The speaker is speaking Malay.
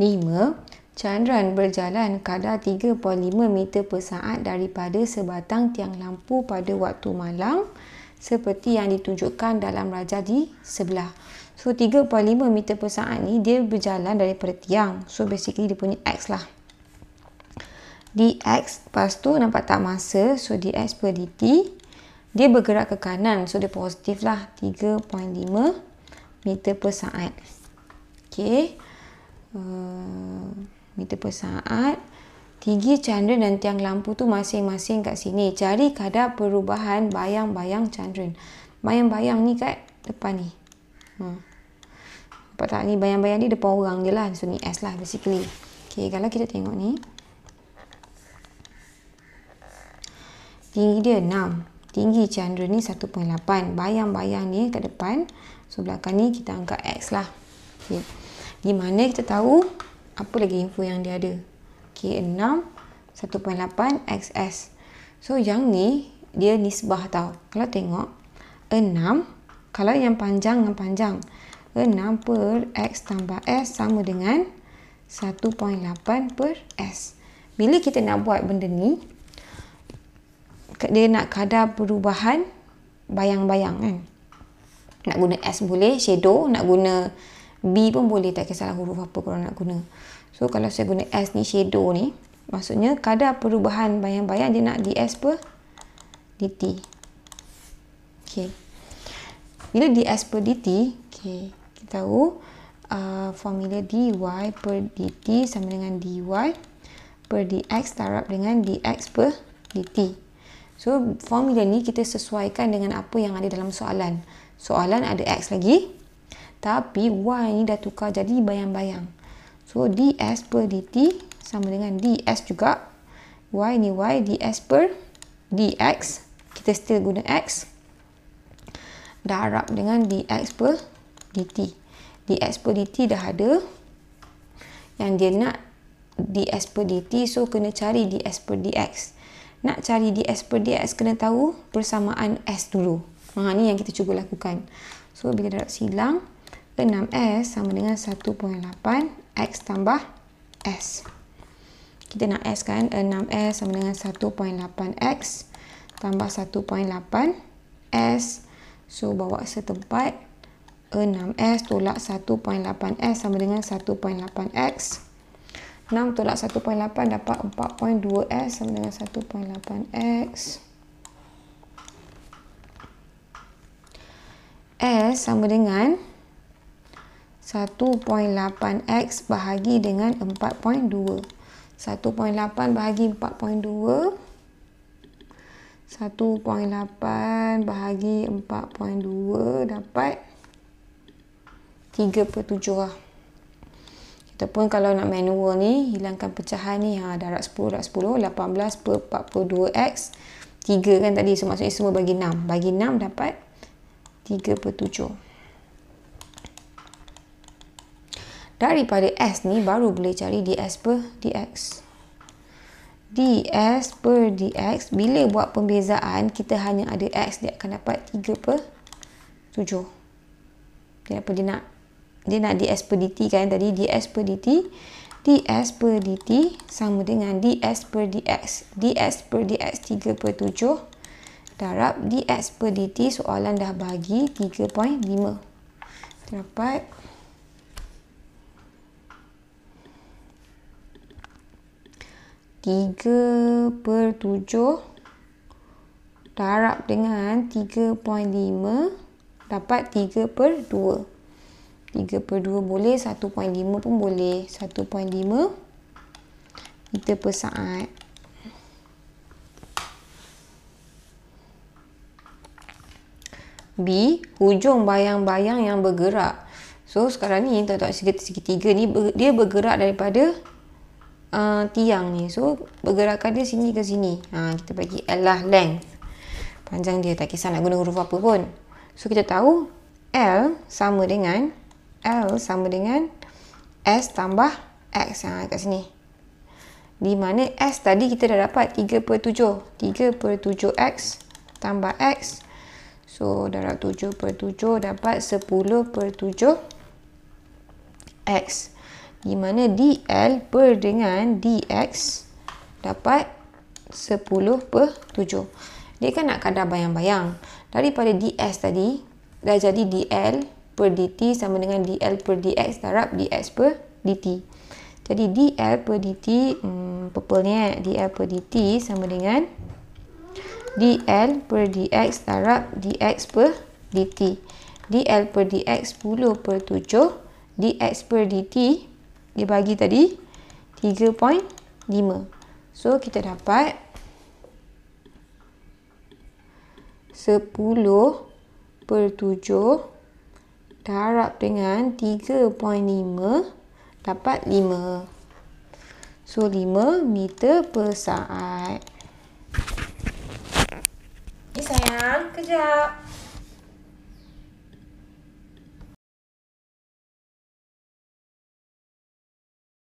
5. Candran berjalan kadar 3.5 meter per saat daripada sebatang tiang lampu pada waktu malam seperti yang ditunjukkan dalam raja di sebelah. So 3.5 meter per saat ni dia berjalan daripada tiang. So basically dia punya X lah. DX lepas tu nampak tak masa. So DX per DT dia bergerak ke kanan. So dia positif lah 3.5 meter per saat. Okay. Eh, meter per saat tinggi chandran dan tiang lampu tu masing-masing kat sini cari kadar perubahan bayang-bayang chandran bayang-bayang ni kat depan ni ha. nampak tak ni bayang-bayang ni depan orang je lah so ni S lah basically Okay, kalau kita tengok ni tinggi dia 6 tinggi chandra ni 1.8 bayang-bayang ni kat depan so belakang ni kita angkat X lah okay di mana kita tahu apa lagi info yang dia ada K6 1.8 XS so yang ni dia nisbah tau kalau tengok 6 kalau yang panjang dengan panjang 6 per X tambah S sama dengan 1.8 per S bila kita nak buat benda ni dia nak kadar perubahan bayang-bayang kan nak guna S boleh shadow nak guna B pun boleh tak kisahlah huruf apa kalau nak guna. So kalau saya guna S ni shadow ni, maksudnya kadar perubahan bayang-bayang dia nak di S per DT. Okay. Bila di S per DT, okay, kita tahu uh, formula dy per dt sama dengan dy per dx tarap dengan dx per dt. So formula ni kita sesuaikan dengan apa yang ada dalam soalan. Soalan ada x lagi, tapi y ni dah tukar jadi bayang-bayang so ds per dt sama dengan ds juga y ni y ds per dx kita still guna x darab dengan dx per dt dx per dt dah ada yang dia nak ds per dt so kena cari ds per dx nak cari ds per dx kena tahu persamaan s dulu ha, ni yang kita cuba lakukan so bila darab silang 6S sama dengan 1.8 X tambah S. Kita nak S kan? 6S sama dengan 1.8 X tambah 1.8 S. So, bawa setempat 6S tolak 1.8 S sama dengan 1.8 X. 6 tolak 1.8 dapat 4.2 S sama dengan 1.8 X. S sama dengan 1.8x bahagi dengan 4.2 1.8 bahagi 4.2 1.8 bahagi 4.2 dapat 3 per 7 lah kita pun kalau nak manual ni hilangkan pecahan ni ha, darat 10 darat 10 18 per 42x 3 kan tadi so maksudnya semua bagi 6 bagi 6 dapat 3 per 7 daripada S ni baru boleh cari DS per DX. DS per DX bila buat pembezaan kita hanya ada X dia akan dapat 3 per 7. Dia apa dia nak? Dia nak DS per DT kan tadi DS per DT DS per DT sama dengan DS per DX. DS per DX 3 per 7 darab DS per DT soalan dah bagi 3.5. Dapat 3 per 7 darab dengan 3.5 dapat 3 per 2 3 per 2 boleh 1.5 pun boleh 1.5 meter per saat B hujung bayang-bayang yang bergerak so sekarang ni tuan-tuan segitiga ni dia bergerak daripada uh, tiang ni. So, pergerakan dia sini ke sini. Ha, kita bagi L lah length. Panjang dia tak kisah nak guna huruf apa pun. So, kita tahu L sama dengan L sama dengan S tambah X ha, kat sini. Di mana S tadi kita dah dapat 3 per 7. 3 per 7X tambah X. So, darab 7 per 7 dapat 10 per 7 X di mana DL per dengan DX dapat 10 per 7. Dia kan nak kadar bayang-bayang. Daripada DS tadi, dah jadi DL per DT sama dengan DL per DX darab DX per DT. Jadi DL per DT, hmm, purple ni eh, DL per DT sama dengan DL per DX darab DX per DT. DL per DX 10 per 7, DX per DT dia bagi tadi 3.5 so kita dapat 10 per 7 darab dengan 3.5 dapat 5 so 5 meter per saat ni sayang kejap